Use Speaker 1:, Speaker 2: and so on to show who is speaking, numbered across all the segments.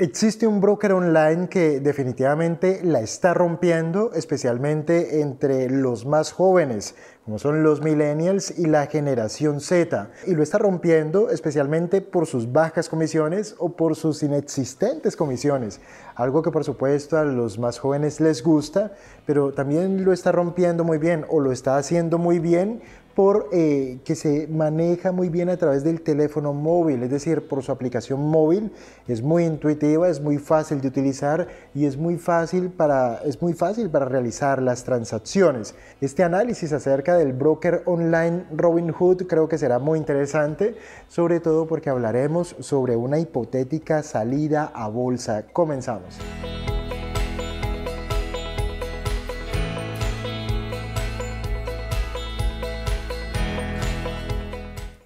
Speaker 1: Existe un broker online que definitivamente la está rompiendo, especialmente entre los más jóvenes, son los millennials y la generación Z, y lo está rompiendo especialmente por sus bajas comisiones o por sus inexistentes comisiones, algo que por supuesto a los más jóvenes les gusta, pero también lo está rompiendo muy bien o lo está haciendo muy bien por eh, que se maneja muy bien a través del teléfono móvil, es decir, por su aplicación móvil, es muy intuitiva, es muy fácil de utilizar y es muy fácil para, es muy fácil para realizar las transacciones. Este análisis acerca de del broker online Robinhood creo que será muy interesante, sobre todo porque hablaremos sobre una hipotética salida a bolsa. Comenzamos.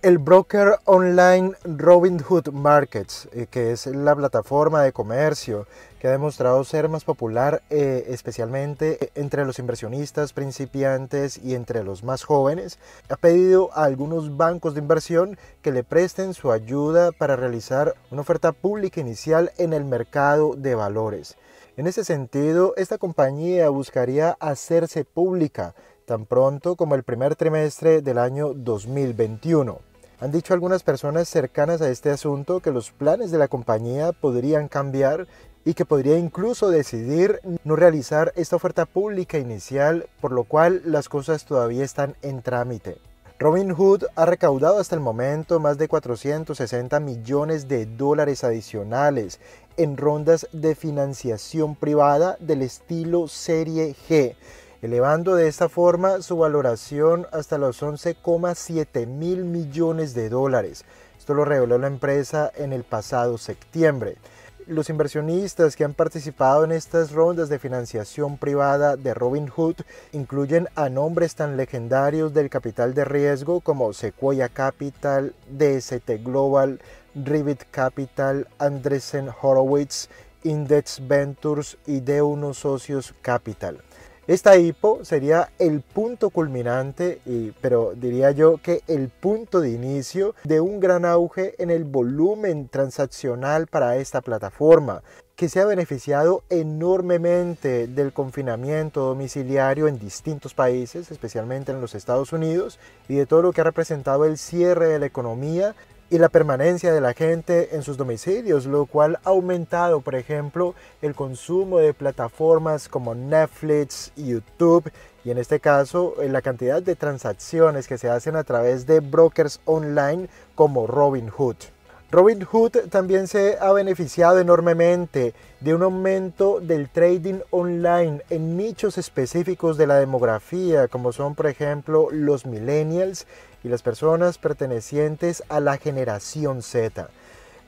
Speaker 1: el broker online Robinhood Markets, eh, que es la plataforma de comercio que ha demostrado ser más popular eh, especialmente entre los inversionistas principiantes y entre los más jóvenes, ha pedido a algunos bancos de inversión que le presten su ayuda para realizar una oferta pública inicial en el mercado de valores. En ese sentido, esta compañía buscaría hacerse pública tan pronto como el primer trimestre del año 2021. Han dicho algunas personas cercanas a este asunto que los planes de la compañía podrían cambiar y que podría incluso decidir no realizar esta oferta pública inicial, por lo cual las cosas todavía están en trámite. Robin Hood ha recaudado hasta el momento más de 460 millones de dólares adicionales en rondas de financiación privada del estilo Serie G, elevando de esta forma su valoración hasta los 11,7 mil millones de dólares. Esto lo reveló la empresa en el pasado septiembre. Los inversionistas que han participado en estas rondas de financiación privada de Robinhood incluyen a nombres tan legendarios del capital de riesgo como Sequoia Capital, DST Global, Rivet Capital, Andresen Horowitz, Index Ventures y D1 Socios Capital. Esta IPO sería el punto culminante, pero diría yo que el punto de inicio de un gran auge en el volumen transaccional para esta plataforma que se ha beneficiado enormemente del confinamiento domiciliario en distintos países, especialmente en los Estados Unidos, y de todo lo que ha representado el cierre de la economía y la permanencia de la gente en sus domicilios, lo cual ha aumentado, por ejemplo, el consumo de plataformas como Netflix, YouTube y en este caso eh, la cantidad de transacciones que se hacen a través de brokers online como Robinhood. Robinhood también se ha beneficiado enormemente de un aumento del trading online en nichos específicos de la demografía, como son por ejemplo los millennials y las personas pertenecientes a la generación Z.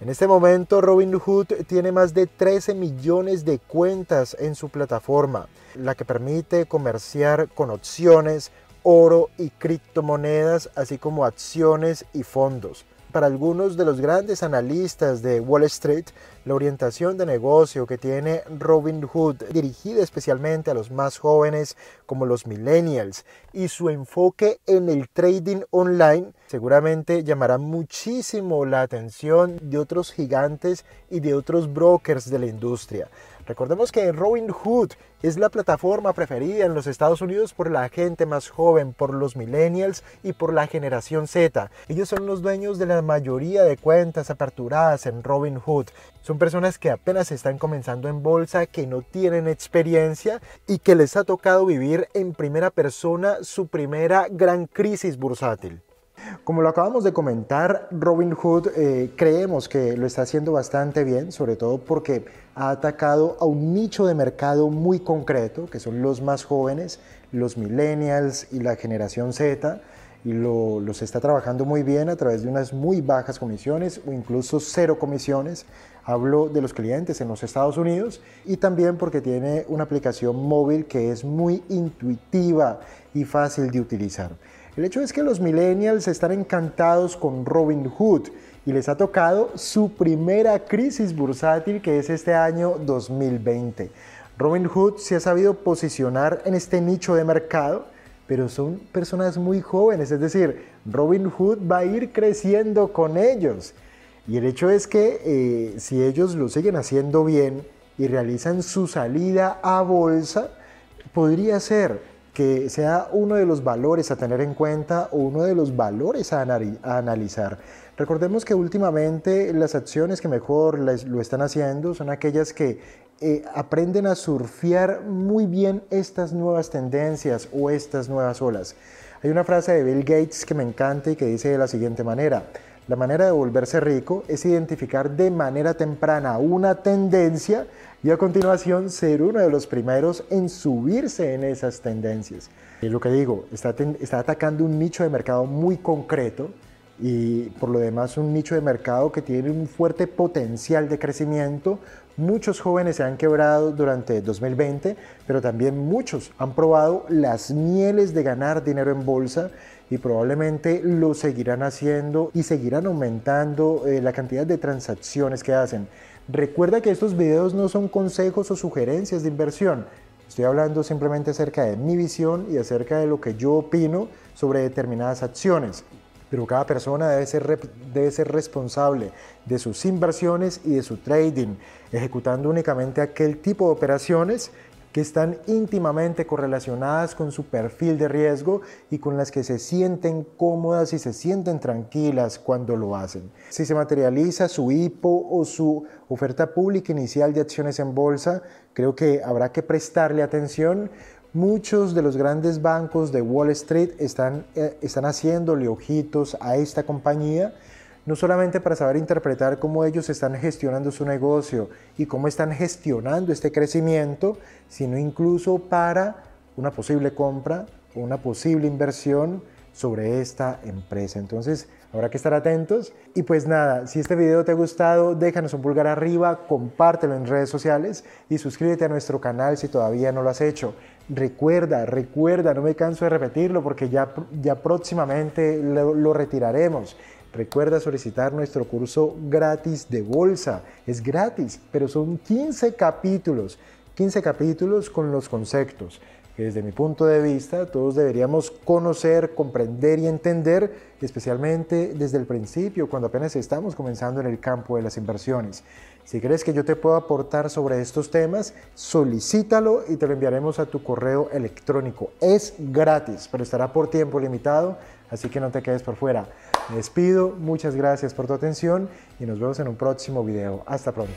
Speaker 1: En este momento Robinhood tiene más de 13 millones de cuentas en su plataforma, la que permite comerciar con opciones, oro y criptomonedas, así como acciones y fondos para algunos de los grandes analistas de Wall Street, la orientación de negocio que tiene Robin Hood dirigida especialmente a los más jóvenes como los millennials, y su enfoque en el trading online, seguramente llamará muchísimo la atención de otros gigantes y de otros brokers de la industria. Recordemos que Robinhood es la plataforma preferida en los Estados Unidos por la gente más joven, por los millennials y por la generación Z. Ellos son los dueños de la mayoría de cuentas aperturadas en Robinhood. Son personas que apenas están comenzando en bolsa, que no tienen experiencia y que les ha tocado vivir en primera persona su primera gran crisis bursátil. Como lo acabamos de comentar, Robin Hood eh, creemos que lo está haciendo bastante bien, sobre todo porque ha atacado a un nicho de mercado muy concreto, que son los más jóvenes, los millennials y la generación Z, y los está trabajando muy bien a través de unas muy bajas comisiones o incluso cero comisiones. Hablo de los clientes en los Estados Unidos y también porque tiene una aplicación móvil que es muy intuitiva y fácil de utilizar. El hecho es que los millennials están encantados con Robin Hood y les ha tocado su primera crisis bursátil que es este año 2020. Robin Hood se ha sabido posicionar en este nicho de mercado, pero son personas muy jóvenes, es decir, Robin Hood va a ir creciendo con ellos. Y el hecho es que eh, si ellos lo siguen haciendo bien y realizan su salida a bolsa, podría ser que sea uno de los valores a tener en cuenta o uno de los valores a, analizar. Recordemos que últimamente las acciones que mejor lo están haciendo son aquellas que eh, aprenden a surfear muy bien estas nuevas tendencias o estas nuevas olas. Hay una frase de Bill Gates que me encanta y que dice de la siguiente manera, la manera de volverse rico es identificar de manera temprana una tendencia y a continuación ser uno de los primeros en subirse en esas tendencias. Es lo que digo, está, está atacando un nicho de mercado muy concreto y por lo demás un nicho de mercado que tiene un fuerte potencial de crecimiento Muchos jóvenes se han quebrado durante 2020, pero también muchos han probado las mieles de ganar dinero en bolsa y probablemente lo seguirán haciendo y seguirán aumentando eh, la cantidad de transacciones que hacen. Recuerda que estos videos no son consejos o sugerencias de inversión. Estoy hablando simplemente acerca de mi visión y acerca de lo que yo opino sobre determinadas acciones pero cada persona debe ser, debe ser responsable de sus inversiones y de su trading, ejecutando únicamente aquel tipo de operaciones que están íntimamente correlacionadas con su perfil de riesgo y con las que se sienten cómodas y se sienten tranquilas cuando lo hacen. Si se materializa su IPO o su oferta pública inicial de acciones en bolsa, creo que habrá que prestarle atención Muchos de los grandes bancos de Wall Street están, eh, están haciéndole ojitos a esta compañía, no solamente para saber interpretar cómo ellos están gestionando su negocio y cómo están gestionando este crecimiento, sino incluso para una posible compra o una posible inversión sobre esta empresa. Entonces, Habrá que estar atentos. Y pues nada, si este video te ha gustado, déjanos un pulgar arriba, compártelo en redes sociales y suscríbete a nuestro canal si todavía no lo has hecho. Recuerda, recuerda, no me canso de repetirlo porque ya, próximamente lo, lo retiraremos. Recuerda solicitar nuestro curso gratis de bolsa. Es gratis, pero son 15 capítulos. 15 capítulos con los conceptos que desde mi punto de vista todos deberíamos conocer, comprender y entender, especialmente desde el principio, cuando apenas estamos comenzando en el campo de las inversiones. Si crees que yo te puedo aportar sobre estos temas, solicítalo y te lo enviaremos a tu correo electrónico. Es gratis, pero estará por tiempo limitado, así que no te quedes por fuera. Me despido, muchas gracias por tu atención y nos vemos en un próximo video. Hasta pronto.